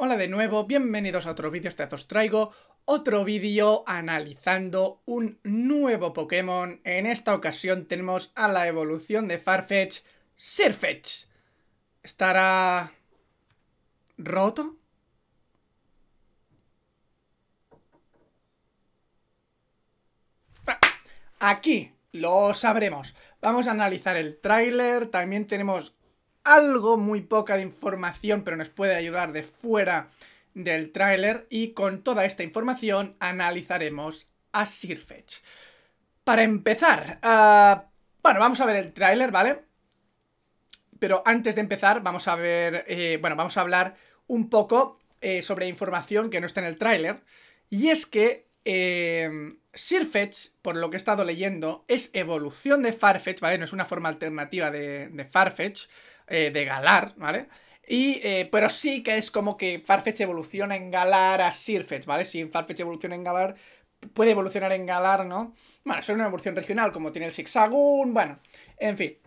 Hola de nuevo, bienvenidos a otro vídeo, este os traigo otro vídeo analizando un nuevo Pokémon. En esta ocasión tenemos a la evolución de Farfetch, Sirfetch. ¿Estará... roto? Ah, aquí lo sabremos. Vamos a analizar el tráiler, también tenemos algo, muy poca de información, pero nos puede ayudar de fuera del tráiler y con toda esta información analizaremos a Sirfetch. Para empezar, ah, bueno, vamos a ver el tráiler, ¿vale? Pero antes de empezar, vamos a ver, eh, bueno, vamos a hablar un poco eh, sobre información que no está en el tráiler. Y es que eh, Sirfetch, por lo que he estado leyendo, es evolución de Farfetch, ¿vale? No es una forma alternativa de, de Farfetch, eh, de Galar, ¿vale? Eh, pero sí que es como que Farfetch evoluciona en Galar a Sirfetch, ¿vale? Si Farfetch evoluciona en Galar, puede evolucionar en Galar, ¿no? Bueno, es una evolución regional, como tiene el Zigzagoon, bueno, en fin.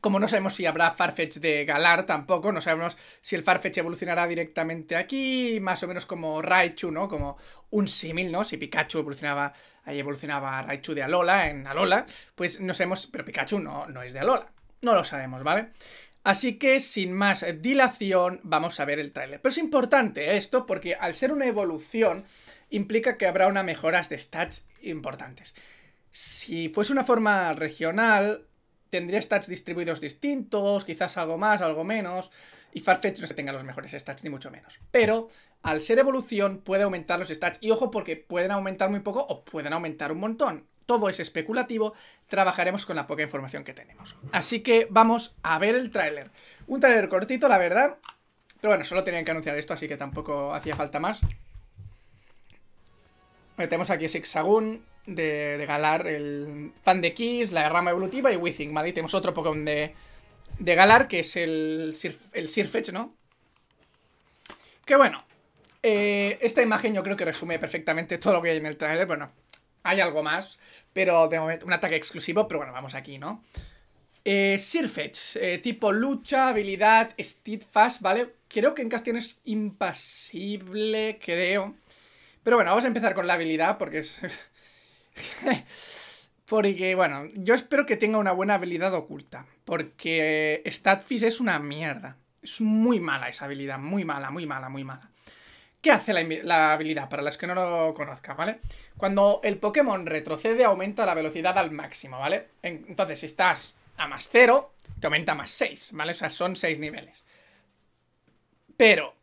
Como no sabemos si habrá Farfetch de Galar tampoco, no sabemos si el Farfetch evolucionará directamente aquí, más o menos como Raichu, ¿no? Como un símil, ¿no? Si Pikachu evolucionaba, ahí evolucionaba Raichu de Alola en Alola, pues no sabemos, pero Pikachu no, no es de Alola. No lo sabemos, ¿vale? Así que sin más dilación vamos a ver el tráiler. Pero es importante ¿eh? esto porque al ser una evolución implica que habrá unas mejoras de stats importantes. Si fuese una forma regional, tendría stats distribuidos distintos, quizás algo más, algo menos, y Farfetch no se tenga los mejores stats, ni mucho menos. Pero al ser evolución puede aumentar los stats, y ojo porque pueden aumentar muy poco o pueden aumentar un montón todo es especulativo, trabajaremos con la poca información que tenemos. Así que vamos a ver el tráiler. Un tráiler cortito, la verdad. Pero bueno, solo tenían que anunciar esto, así que tampoco hacía falta más. Tenemos aquí Sixagun de, de Galar, el fan de Kiss, la rama evolutiva y Withing, ¿vale? Y tenemos otro Pokémon de, Galar, que es el, el Sirfetch, ¿no? Que bueno, eh, esta imagen yo creo que resume perfectamente todo lo que hay en el tráiler. Bueno, hay algo más. Pero de momento, un ataque exclusivo, pero bueno, vamos aquí, ¿no? Eh, Sirfetch, eh, tipo lucha, habilidad, steadfast, ¿vale? Creo que en Castian es impasible, creo. Pero bueno, vamos a empezar con la habilidad porque es... porque, bueno, yo espero que tenga una buena habilidad oculta. Porque eh, Statfish es una mierda. Es muy mala esa habilidad, muy mala, muy mala, muy mala. ¿Qué hace la, habilidad? Para los que no lo conozcan, ¿vale? Cuando el Pokémon retrocede, aumenta la velocidad al máximo, ¿vale? Entonces, si estás a más 0, te aumenta a más 6, ¿vale? O sea, son 6 niveles. Pero,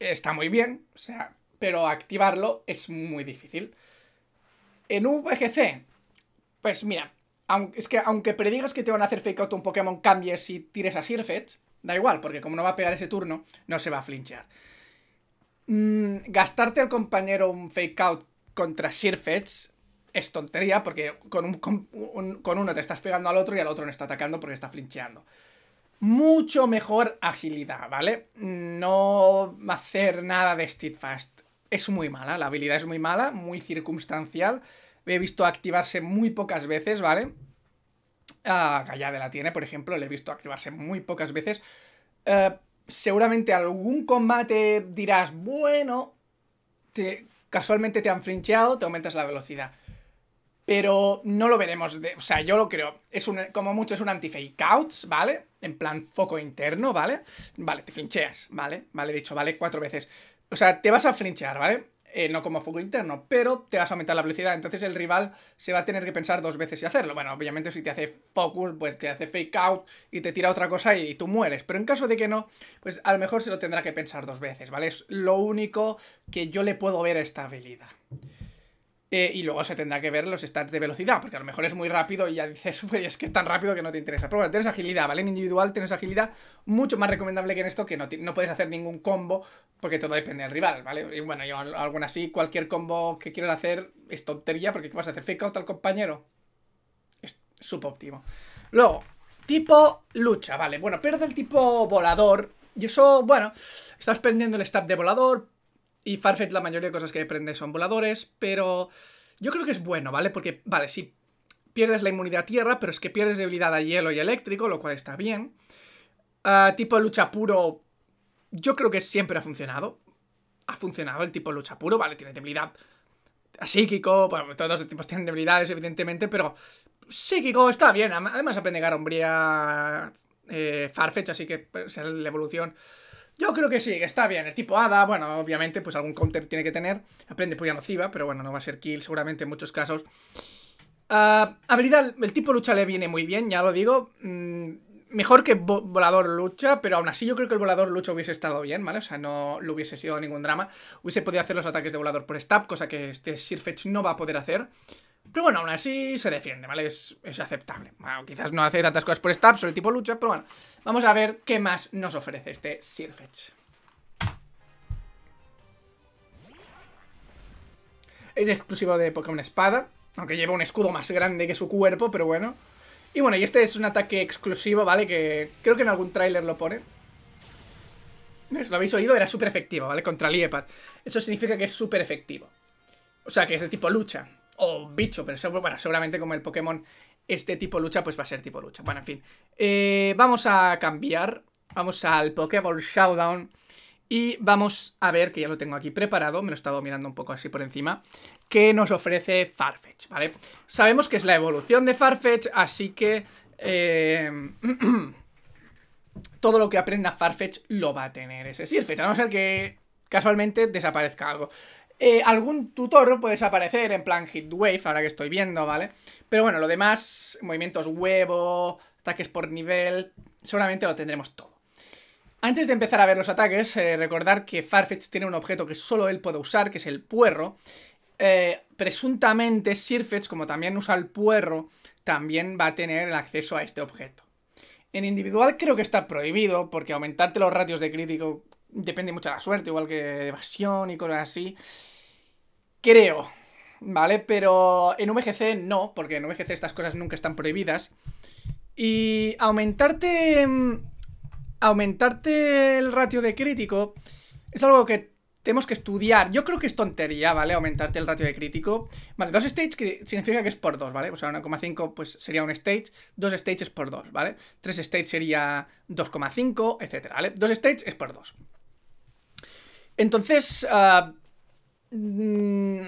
está muy bien, o sea, pero activarlo es muy difícil. En VGC, pues mira, es que aunque predigas que te van a hacer fake out un Pokémon, cambies y tires a Sirfet, da igual, porque como no va a pegar ese turno, no se va a flinchear. Mm, gastarte al compañero un fake out contra Sirfetch es tontería porque con, uno te estás pegando al otro y al otro no está atacando porque está flincheando. Mucho mejor agilidad, ¿vale? No hacer nada de Steadfast. Es muy mala, la habilidad es muy mala, muy circunstancial. He visto activarse muy pocas veces, ¿vale? Ah, Gallade la tiene, por ejemplo, le he visto activarse muy pocas veces. Eh seguramente algún combate dirás, bueno, te, casualmente te han flincheado, te aumentas la velocidad. Pero no lo veremos, o sea, yo lo creo, es un, como mucho es un anti-fake out, ¿vale? En plan foco interno, ¿vale? Vale, te flincheas, ¿vale? Vale, dicho, vale, cuatro veces. O sea, te vas a flinchear, ¿vale? Eh, no como foco interno, pero te vas a aumentar la velocidad. Entonces el rival se va a tener que pensar dos veces y hacerlo. Bueno, obviamente si te hace focus, pues te hace fake out y te tira otra cosa y, y tú mueres. Pero en caso de que no, pues a lo mejor se lo tendrá que pensar dos veces, ¿vale? Es lo único que yo le puedo ver a esta habilidad. Eh, y luego se tendrá que ver los stats de velocidad, porque a lo mejor es muy rápido y ya dices, es que es tan rápido que no te interesa. Pero bueno, tienes agilidad, ¿vale? En individual tienes agilidad, mucho más recomendable que en esto, que no, puedes hacer ningún combo, porque todo depende del rival, ¿vale? Y bueno, yo alguna así, cualquier combo que quieras hacer es tontería, porque ¿qué vas a hacer? ¿Fake out al compañero? Es óptimo Luego, tipo lucha, ¿vale? Bueno, pierde el tipo volador. Y eso, bueno, estás perdiendo el stat de volador, y Farfetch la mayoría de cosas que aprende son voladores, pero yo creo que es bueno, ¿vale? Porque, vale, sí, pierdes la inmunidad a tierra, pero es que pierdes debilidad a hielo y eléctrico, lo cual está bien. Ah, tipo de lucha puro, yo creo que siempre ha funcionado. Ha funcionado el tipo lucha puro, vale, tiene debilidad psíquico, bueno, todos los tipos tienen debilidades, evidentemente, pero psíquico está bien. Además aprende a hombría eh, Farfetch, así que pues, la evolución yo creo que sí, que está bien. El tipo ada bueno, obviamente, pues algún counter tiene que tener. Aprende pues ya nociva, pero bueno, no va a ser kill seguramente en muchos casos. a ah, habilidad, el tipo lucha le viene muy bien, ya lo digo. Mm, mejor que volador lucha, pero aún así yo creo que el volador lucha hubiese estado bien, ¿vale? O sea, no lo hubiese sido ningún drama. Hubiese podido hacer los ataques de volador por stab, cosa que este Sirfetch no va a poder hacer. Pero bueno, aún así se defiende, ¿vale? Es, es aceptable. Bueno, quizás no hace tantas cosas por estar o el tipo lucha, pero bueno. Vamos a ver qué más nos ofrece este Sirfetch. Es exclusivo de Pokémon Espada, aunque lleva un escudo más grande que su cuerpo, pero bueno. Y bueno, y este es un ataque exclusivo, ¿vale? Que creo que en algún tráiler lo pone. Lo habéis oído, era súper efectivo, ¿vale? Contra Liepard. Eso significa que es súper efectivo. O sea, que es de tipo lucha o bicho, pero seguramente como el Pokémon este tipo lucha, pues va a ser tipo lucha. Bueno, en fin. Eh, vamos a cambiar. Vamos al Pokémon Showdown. Y vamos a ver, que ya lo tengo aquí preparado, me lo he estado mirando un poco así por encima, ¿Qué nos ofrece Farfetch, ¿vale? Sabemos que es la evolución de Farfetch, así que... Eh, todo lo que aprenda Farfetch lo va a tener ese Sirfetch, a no ser que casualmente desaparezca algo. Eh, algún tutor puede desaparecer en plan Hit Wave, ahora que estoy viendo, ¿vale? Pero bueno, lo demás, movimientos huevo, ataques por nivel, seguramente lo tendremos todo. Antes de empezar a ver los ataques, eh, recordar que Farfetch tiene un objeto que solo él puede usar, que es el puerro. Eh, presuntamente Sirfetch, como también usa el puerro, también va a tener el acceso a este objeto. En individual creo que está prohibido, porque aumentarte los ratios de crítico depende mucho de la suerte, igual que de evasión y cosas así. Creo, ¿vale? Pero en VGC no, porque en VGC estas cosas nunca están prohibidas. Y aumentarte. Mm, aumentarte el ratio de crítico es algo que tenemos que estudiar. Yo creo que es tontería, ¿vale? Aumentarte el ratio de crítico. Vale, dos stages significa que es por dos, ¿vale? O sea, 1,5 pues sería un stage, dos stages por dos, ¿vale? Tres stages sería 2,5, etcétera, ¿vale? Dos stages es por dos entonces, ah, mm,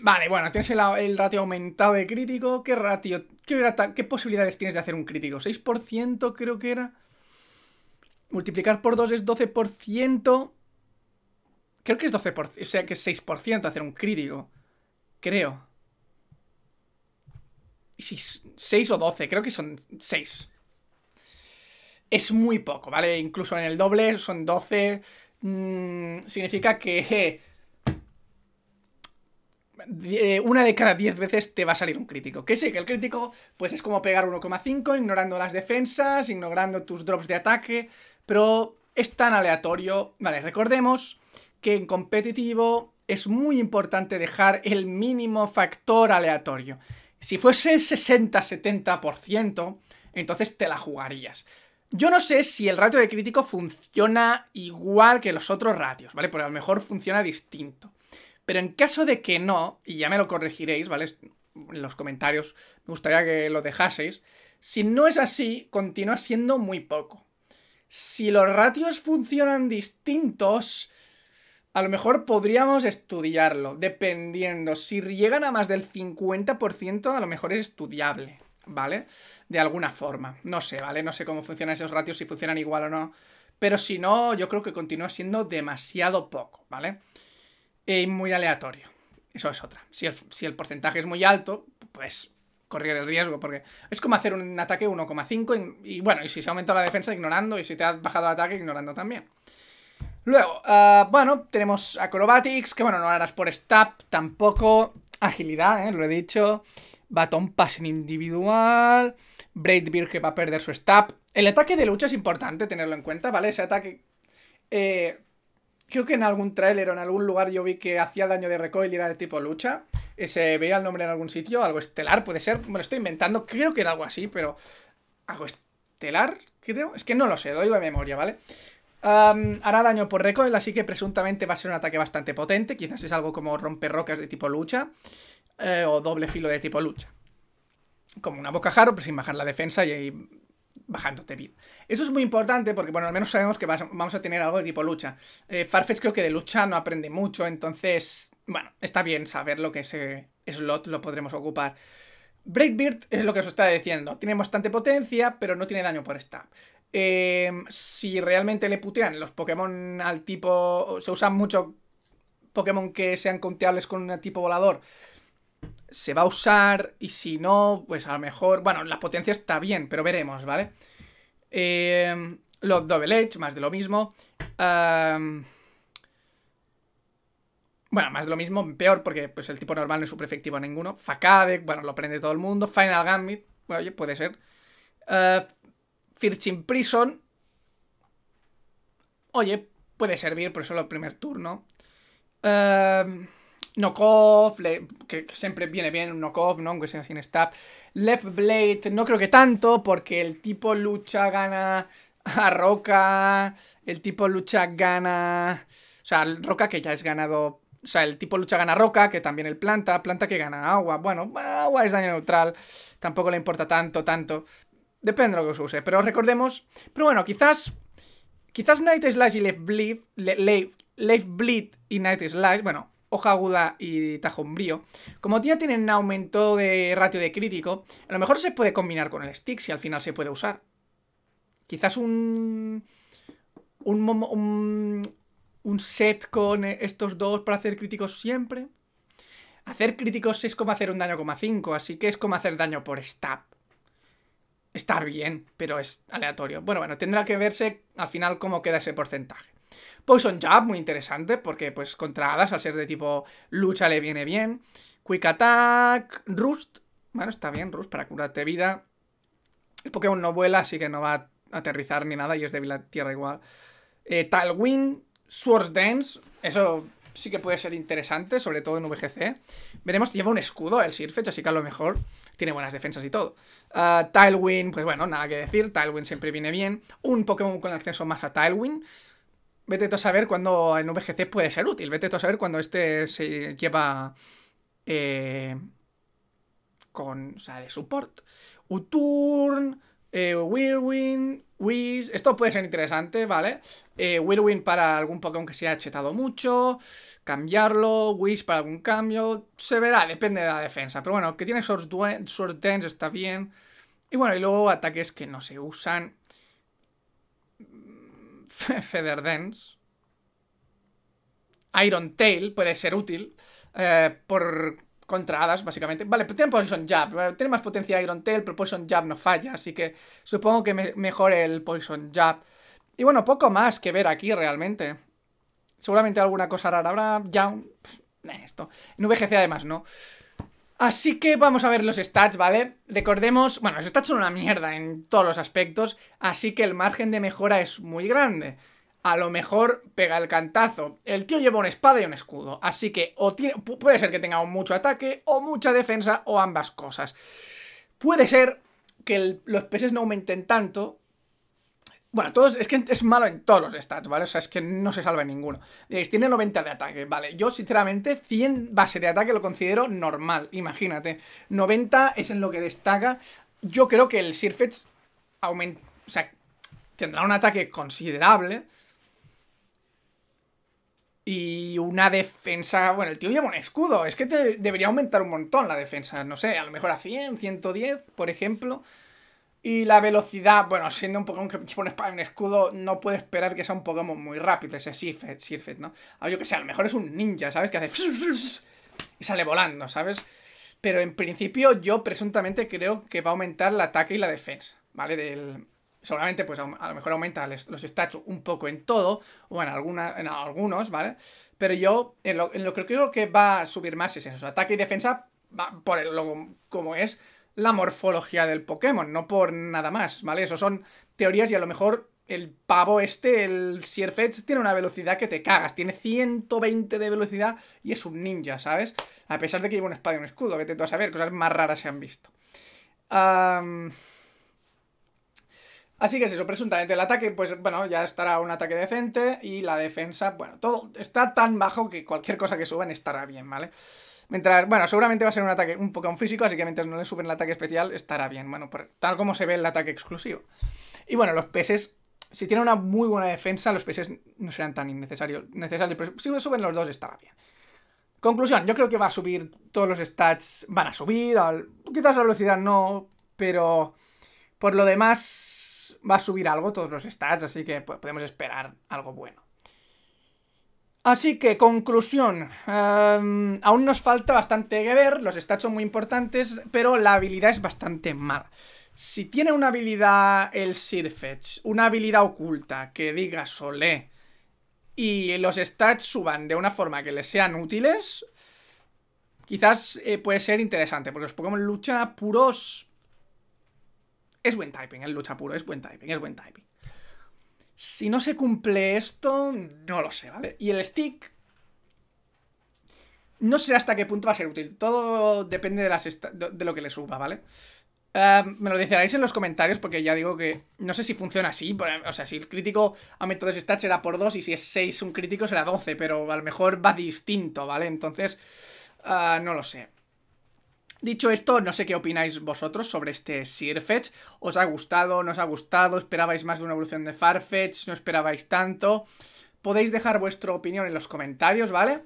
vale, bueno, tienes el, ratio aumentado de crítico. ¿Qué ratio? Qué, posibilidades tienes de hacer un crítico? ¿6% creo que era? Multiplicar por 2 es 12%. Creo que es 12%, o sea que es 6% hacer un crítico. Creo. 6 o 12, creo que son 6. Es muy poco, ¿vale? Incluso en el doble son 12, Mm, significa que eh, eh, una de cada 10 veces te va a salir un crítico. Que sí, que el crítico pues es como pegar 1,5, ignorando las defensas, ignorando tus drops de ataque, pero es tan aleatorio. Vale, recordemos que en competitivo es muy importante dejar el mínimo factor aleatorio. Si fuese 60-70%, entonces te la jugarías. Yo no sé si el ratio de crítico funciona igual que los otros ratios, ¿vale? Porque a lo mejor funciona distinto. Pero en caso de que no, y ya me lo corregiréis, ¿vale? En los comentarios me gustaría que lo dejaseis. Si no es así, continúa siendo muy poco. Si los ratios funcionan distintos, a lo mejor podríamos estudiarlo, dependiendo. Si llegan a más del 50%, a lo mejor es estudiable. ¿vale? De alguna forma. No sé, ¿vale? No sé cómo funcionan esos ratios, si funcionan igual o no. Pero si no, yo creo que continúa siendo demasiado poco, ¿vale? Y muy aleatorio. Eso es otra. Si el, porcentaje es muy alto, pues correr el riesgo, porque es como hacer un ataque 1,5 y bueno, y si se aumentado la defensa ignorando, y si te has bajado el ataque ignorando también. Luego, ah, bueno, tenemos acrobatics, que bueno, no harás por stab tampoco, agilidad, eh, lo he dicho, Batón pasen individual. Braid que va a perder su stab. El ataque de lucha es importante tenerlo en cuenta, ¿vale? Ese ataque. Eh, creo que en algún tráiler o en algún lugar yo vi que hacía daño de recoil y era de tipo lucha. Eh, se veía el nombre en algún sitio, algo estelar puede ser. Me lo estoy inventando, creo que era algo así, pero. Algo estelar, creo. Es que no lo sé, doy de memoria, ¿vale? hará daño por recoil, así que presuntamente va a ser un ataque bastante potente. Quizás es algo como romper rocas de tipo lucha. Eh, o doble filo de tipo lucha. Como una bocajarro, pero pues sin bajar la defensa y, ahí bajándote vida. Eso es muy importante porque, bueno, al menos sabemos que vamos a tener algo de tipo lucha. Eh, Farfetch creo que de lucha no aprende mucho, entonces, bueno, está bien saber lo que ese slot lo podremos ocupar. Breakbeard es lo que os está diciendo. Tiene bastante potencia, pero no tiene daño por esta. Em, si realmente le putean los Pokémon al tipo... Se usan mucho Pokémon que sean conteables con un tipo volador se va a usar y si no, pues a lo mejor, bueno, la potencia está bien, pero veremos, ¿vale? Eh, los Double Edge, más de lo mismo. bueno, más de lo mismo, peor, porque pues, el tipo normal no es super efectivo a ninguno. Facade, bueno, lo prende todo el mundo. Final Gambit, oye, puede ser. Uh, Prison. Oye, puede servir, por eso el primer turno knock que, siempre viene bien un knock ¿no? Aunque sea sin stab. Left Blade, no creo que tanto, porque el tipo lucha gana a Roca. El tipo lucha gana. O sea, Roca que ya es ganado. O sea, el tipo lucha gana Roca, que también el planta. Planta que gana agua. Bueno, agua es daño neutral. Tampoco le importa tanto, tanto. Depende de lo que os use. Pero recordemos. Pero bueno, quizás. Quizás Night Slash y Left Bleed. Left Bleed y Night Slash. Bueno, hoja aguda y Tajo Umbrío, como ya tienen un aumento de ratio de crítico, a lo mejor se puede combinar con el stick si al final se puede usar. Quizás un... Un, set con estos dos para hacer críticos siempre. Hacer críticos es como hacer un daño, 5, así que es como hacer daño por stab. Está bien, pero es aleatorio. Bueno, bueno, tendrá que verse al final cómo queda ese porcentaje. Poison pues Jab, muy interesante, porque pues contra hadas, al ser de tipo lucha, le viene bien. Quick Attack, Rust. Bueno, está bien, Rust, para curarte vida. El Pokémon no vuela, así que no va a aterrizar ni nada y es débil a tierra igual. Eh, Swords Dance, eso sí que puede ser interesante, sobre todo en VGC. Veremos, lleva un escudo el Sirfetch, así que a lo mejor tiene buenas defensas y todo. Ah, Tailwind, pues bueno, nada que decir, Tailwind siempre viene bien. Un Pokémon con acceso más a Tailwind, Vete tú a saber cuando en VGC puede ser útil. Vete a saber cuando este se lleva eh, con, o sea, de support. U-Turn. Eh, Whirlwind, Wish. Esto puede ser interesante, ¿vale? Eh, Whirlwind para algún Pokémon que se ha chetado mucho. Cambiarlo. Wish para algún cambio. Se verá, depende de la defensa. Pero bueno, que tiene Sword Dance está bien. Y bueno, y luego ataques que no se usan Feather Dance Iron Tail puede ser útil eh, por contradas básicamente. Vale, pero tiene Poison Jab. Eh, tiene más potencia Iron Tail, pero Poison Jab no falla, así que supongo que mejore el Poison Jab. Y bueno, poco más que ver aquí realmente. Seguramente alguna cosa rara habrá. Ya, eh, esto. En VGC además, ¿no? Así que vamos a ver los stats, ¿vale? Recordemos, bueno, los stats son una mierda en todos los aspectos, así que el margen de mejora es muy grande. A lo mejor pega el cantazo. El tío lleva una espada y un escudo, así que o tiene, puede ser que tenga mucho ataque o mucha defensa o ambas cosas. Puede ser que los peces no aumenten tanto, bueno, todos, es que es malo en todos los stats, ¿vale? O sea, es que no se salva en ninguno. tiene 90 de ataque, vale. Yo, sinceramente, 100 base de ataque lo considero normal, imagínate. 90 es en lo que destaca. Yo creo que el Sirfetch aumenta. O sea, tendrá un ataque considerable. Y una defensa. Bueno, el tío lleva un escudo. Es que te debería aumentar un montón la defensa. No sé, a lo mejor a 100, 110, por ejemplo. Y la velocidad, bueno, siendo un Pokémon que pone espada en un escudo, no puede esperar que sea un Pokémon muy rápido, ese Sirfet, ¿no? a que sé, a lo mejor es un ninja, ¿sabes? Que hace... Y sale volando, ¿sabes? Pero en principio yo presuntamente creo que va a aumentar el ataque y la defensa, ¿vale? Del... Seguramente pues a lo mejor aumenta los stats un poco en todo, o en, alguna, en algunos, ¿vale? Pero yo en lo, que creo que va a subir más es en su ataque y defensa, por lo, como es la morfología del Pokémon, no por nada más, ¿vale? Eso son teorías y a lo mejor el pavo este, el Sierfetch, tiene una velocidad que te cagas. Tiene 120 de velocidad y es un ninja, ¿sabes? A pesar de que lleva una espada y un escudo, vete tú a saber, cosas más raras se han visto. Así que es eso, presuntamente el ataque, pues bueno, ya estará un ataque decente y la defensa, bueno, todo está tan bajo que cualquier cosa que suban estará bien, ¿vale? vale Mientras, bueno, seguramente va a ser un ataque un Pokémon físico, así que mientras no le suben el ataque especial estará bien, bueno, tal como se ve el ataque exclusivo. Y bueno, los peces, si tiene una muy buena defensa, los peces no serán tan innecesarios, necesarios, pero si suben los dos estará bien. Conclusión, yo creo que va a subir, todos los stats van a subir, al, quizás la velocidad no, pero por lo demás va a subir algo todos los stats, así que podemos esperar algo bueno. Así que, conclusión. Em, aún nos falta bastante que ver, los stats son muy importantes, pero la habilidad es bastante mala. Si tiene una habilidad el Sirfetch, una habilidad oculta que diga Sole y los stats suban de una forma que les sean útiles, quizás eh, puede ser interesante, porque los Pokémon lucha puros... Es buen typing, el lucha puro, es buen typing, es buen typing. Si no se cumple esto, no lo sé, ¿vale? Y el stick... No sé hasta qué punto va a ser útil. Todo depende de, las de lo que le suba, ¿vale? Em, me lo deciráis en los comentarios porque ya digo que no sé si funciona así. o sea, si el crítico a de stats era por 2 y si es 6 un crítico será 12, pero a lo mejor va distinto, ¿vale? Entonces, ah, no lo sé. Dicho esto, no sé qué opináis vosotros sobre este Sirfetch. ¿Os ha gustado? ¿No os ha gustado? ¿Esperabais más de una evolución de Farfetch? ¿No esperabais tanto? Podéis dejar vuestra opinión en los comentarios, ¿vale?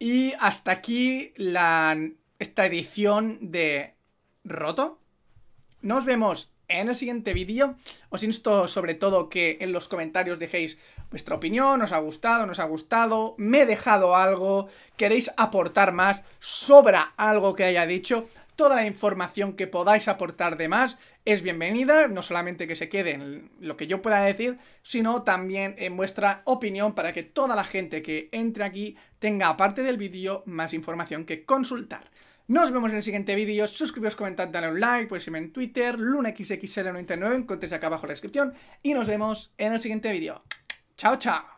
Y hasta aquí la, esta edición de Roto. Nos vemos en el siguiente vídeo. Os insto sobre todo que en los comentarios dejéis vuestra opinión, os ha gustado, nos ha gustado, me he dejado algo, queréis aportar más, sobra algo que haya dicho. Toda la información que podáis aportar de más es bienvenida, no solamente que se quede en lo que yo pueda decir, sino también en vuestra opinión para que toda la gente que entre aquí tenga, aparte del vídeo, más información que consultar. Nos vemos en el siguiente vídeo. suscribíos, comentad, dale un like, pues en Twitter, lunaxxl99, encontréis acá abajo en la descripción. Y nos vemos en el siguiente vídeo. ¡Chao, chao!